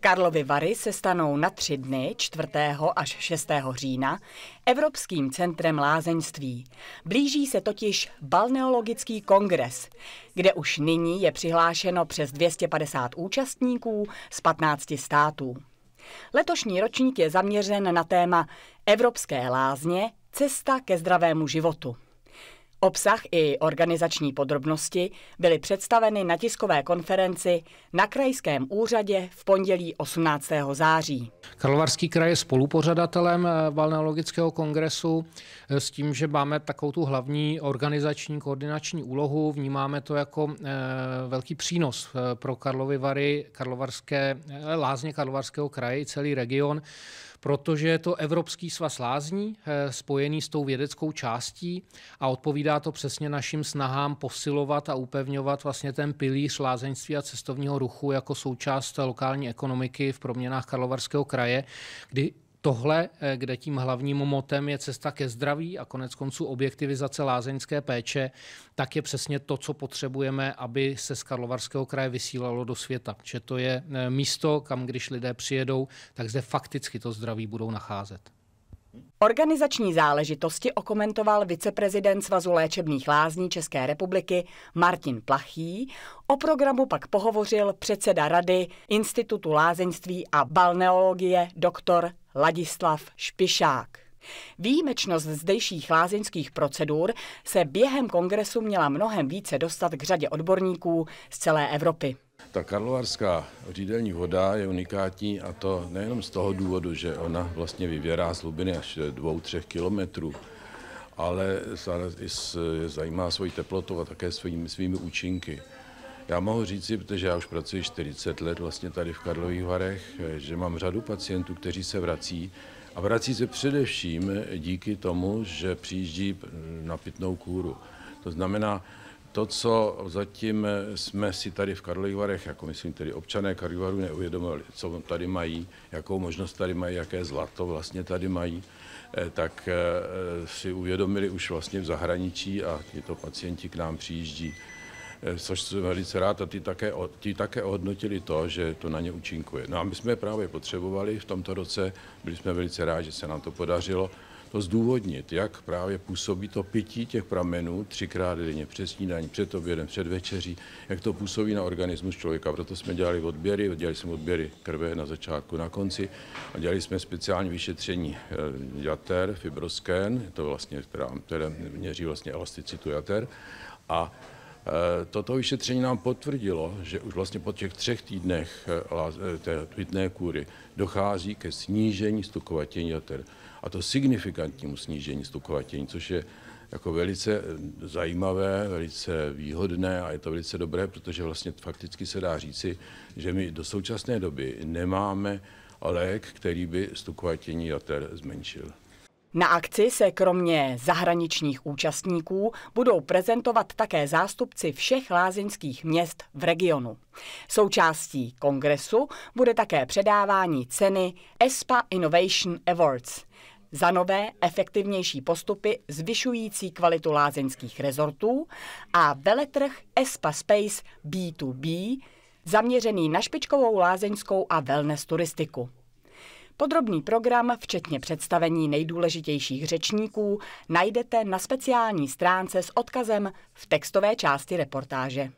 Karlovy Vary se stanou na tři dny 4. až 6. října Evropským centrem lázeňství. Blíží se totiž balneologický kongres, kde už nyní je přihlášeno přes 250 účastníků z 15 států. Letošní ročník je zaměřen na téma Evropské lázně – cesta ke zdravému životu. Obsah i organizační podrobnosti byly představeny na tiskové konferenci na krajském úřadě v pondělí 18. září. Karlovarský kraj je spolupořadatelem eh, Valneologického kongresu eh, s tím, že máme takovou tu hlavní organizační koordinační úlohu. Vnímáme to jako eh, velký přínos pro Karlovy Vary, Karlovarské, lázně Karlovarského kraje i celý region protože je to Evropský svaz lázní eh, spojený s tou vědeckou částí a odpovídá to přesně našim snahám posilovat a upevňovat vlastně ten pilíř lázeňství a cestovního ruchu jako součást lokální ekonomiky v proměnách Karlovarského kraje, kdy tohle, eh, kde tím hlavním motem je cesta ke zdraví a konec konců objektivizace lázeňské péče, tak je přesně to, co potřebujeme, aby se z Karlovarského kraje vysílalo do světa. Že to je eh, místo, kam když lidé přijedou, tak zde fakticky to zdraví budou nacházet. Organizační záležitosti okomentoval viceprezident Svazu léčebných lázní České republiky Martin Plachý. O programu pak pohovořil předseda Rady Institutu lázeňství a balneologie doktor Ladislav Špišák. Výjimečnost zdejších lázeňských procedur se během kongresu měla mnohem více dostat k řadě odborníků z celé Evropy. Ta karlovarská řídelní voda je unikátní a to nejenom z toho důvodu, že ona vlastně vyvěrá z hlubiny až 2-3 kilometrů, ale je zajímá svojí teplotou a také svými, svými účinky. Já mohu říci, protože já už pracuji 40 let vlastně tady v Karlových Varech, že mám řadu pacientů, kteří se vrací a vrací se především díky tomu, že přijíždí na pitnou kůru. To znamená, to, co zatím jsme si tady v Karlových Varech, jako myslím tedy občané Karlových Varů, neuvědomovali, co tady mají, jakou možnost tady mají, jaké zlato vlastně tady mají, eh, tak eh, si uvědomili už vlastně v zahraničí a tyto pacienti k nám přijíždí. Eh, což jsem velice rád a ti také, ti také ohodnotili to, že to na ně účinkuje. No a my jsme právě potřebovali v tomto roce, byli jsme velice rádi, že se nám to podařilo, to zdůvodnit, jak právě působí to pití těch pramenů třikrát denně před snídaní, před obědem, před večeří, jak to působí na organismus člověka. Proto jsme dělali odběry, dělali jsme odběry krve na začátku, na konci a dělali jsme speciální vyšetření eh, jater, fibroskén, to vlastně, která, které měří vlastně elasticitu jater a Eh, toto vyšetření nám potvrdilo, že už vlastně po těch třech týdnech eh, eh, té pitné kůry dochází ke snížení stukovatění jater. A to signifikantnímu snížení stukovatění, což je jako velice zajímavé, velice výhodné a je to velice dobré, protože vlastně fakticky se dá říci, že my do současné doby nemáme lék, který by stukovatění jater zmenšil. Na akci se kromě zahraničních účastníků budou prezentovat také zástupci všech lázeňských měst v regionu. Součástí kongresu bude také předávání ceny ESPA Innovation Awards za nové, efektivnější postupy zvyšující kvalitu lázeňských rezortů a veletrh ESPA Space B2B zaměřený na špičkovou lázeňskou a wellness turistiku. Podrobný program, včetně představení nejdůležitějších řečníků, najdete na speciální stránce s odkazem v textové části reportáže.